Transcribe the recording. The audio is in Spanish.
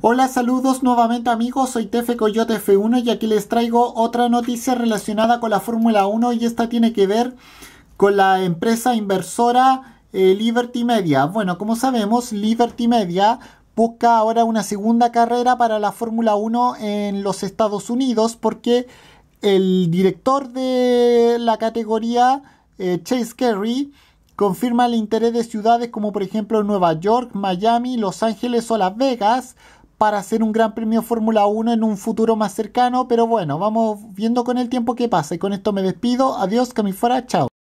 Hola, saludos nuevamente amigos, soy Tefe Coyote F1 y aquí les traigo otra noticia relacionada con la Fórmula 1 y esta tiene que ver con la empresa inversora eh, Liberty Media. Bueno, como sabemos, Liberty Media busca ahora una segunda carrera para la Fórmula 1 en los Estados Unidos porque el director de la categoría, eh, Chase Carey, confirma el interés de ciudades como por ejemplo Nueva York, Miami, Los Ángeles o Las Vegas para hacer un gran premio Fórmula 1 en un futuro más cercano, pero bueno, vamos viendo con el tiempo qué pasa. Y con esto me despido. Adiós, fuera. chao.